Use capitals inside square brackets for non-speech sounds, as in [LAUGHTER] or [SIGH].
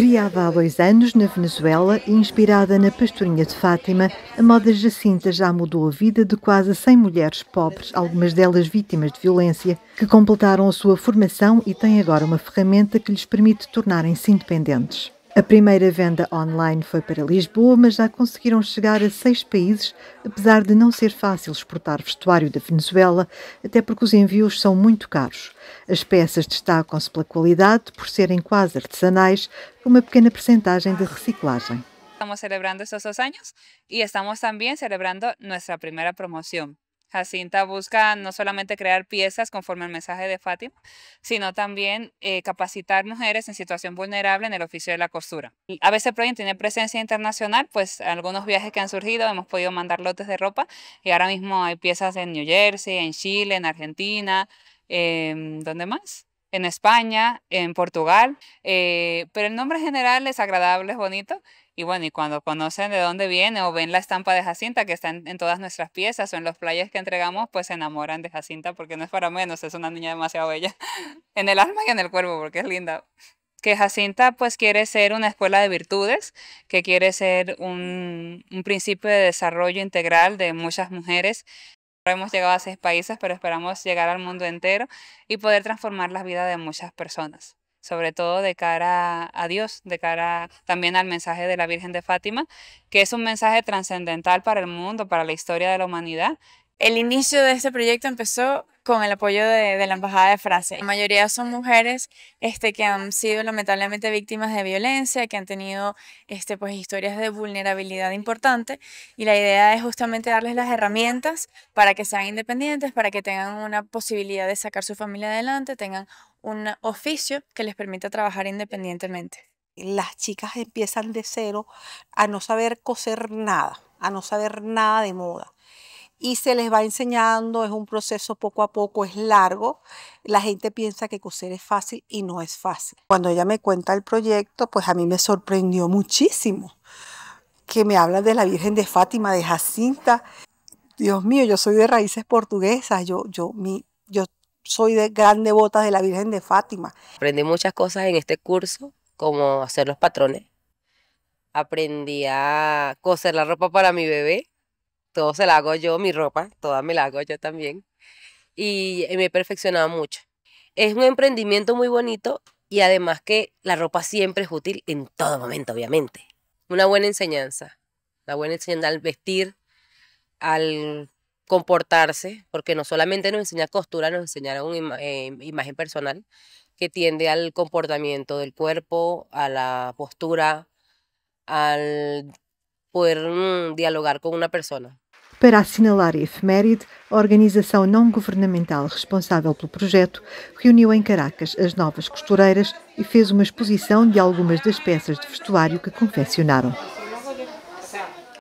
Criada há dois anos na Venezuela e inspirada na Pastorinha de Fátima, a moda Jacinta já mudou a vida de quase 100 mulheres pobres, algumas delas vítimas de violência, que completaram a sua formação e têm agora uma ferramenta que lhes permite tornarem-se independentes. A primeira venda online foi para Lisboa, mas já conseguiram chegar a seis países, apesar de não ser fácil exportar vestuário da Venezuela, até porque os envios são muito caros. As peças destacam-se pela qualidade, por serem quase artesanais, com uma pequena percentagem de reciclagem. Estamos celebrando esses dois anos e estamos também celebrando nossa primeira promoção. Jacinta busca no solamente crear piezas conforme al mensaje de Fátima, sino también eh, capacitar mujeres en situación vulnerable en el oficio de la costura. A ABC Project tiene presencia internacional, pues algunos viajes que han surgido hemos podido mandar lotes de ropa y ahora mismo hay piezas en New Jersey, en Chile, en Argentina, eh, ¿dónde más? en España, en Portugal, eh, pero el nombre general es agradable, es bonito. Y bueno, y cuando conocen de dónde viene o ven la estampa de Jacinta que está en, todas nuestras piezas o en los playas que entregamos, pues se enamoran de Jacinta porque no es para menos, es una niña demasiado bella [LAUGHS] en el alma y en el cuerpo porque es linda que Jacinta pues quiere ser una escuela de virtudes, que quiere ser un, principio de desarrollo integral de muchas mujeres, Hemos llegado a seis países, pero esperamos llegar al mundo entero y poder transformar la vida de muchas personas, sobre todo de cara a Dios, de cara también al mensaje de la Virgen de Fátima, que es un mensaje trascendental para el mundo, para la historia de la humanidad. El inicio de este proyecto empezó con el apoyo de, la Embajada de Francia. La mayoría son mujeres este, que han sido lamentablemente víctimas de violencia, que han tenido este, pues, historias de vulnerabilidad importante y la idea es justamente darles las herramientas para que sean independientes, para que tengan una posibilidad de sacar su familia adelante, tengan un oficio que les permita trabajar independientemente. Las chicas empiezan de cero a no saber coser nada, a no saber nada de moda y se les va enseñando, es un proceso poco a poco, es largo. La gente piensa que coser es fácil y no es fácil. Cuando ella me cuenta el proyecto, pues a mí me sorprendió muchísimo que me hablan de la Virgen de Fátima, de Jacinta. Dios mío, yo soy de raíces portuguesas, yo, yo, mi, yo soy de gran devota de la Virgen de Fátima. Aprendí muchas cosas en este curso, como hacer los patrones. Aprendí a coser la ropa para mi bebé todo se la hago yo, mi ropa, toda me la hago yo también. Y, eh, me he perfeccionado mucho. Es un emprendimiento muy bonito y además que la ropa siempre es útil en todo momento, obviamente. Una buena enseñanza. Una buena enseñanza al vestir, al comportarse, porque no solamente nos enseña costura, nos enseña una eh, imagen personal que tiende al comportamiento del cuerpo, a la postura, al poder hum, dialogar com uma pessoa. Para assinalar a efeméride, a organização não governamental responsável pelo projeto reuniu em Caracas as novas costureiras e fez uma exposição de algumas das peças de vestuário que confeccionaram.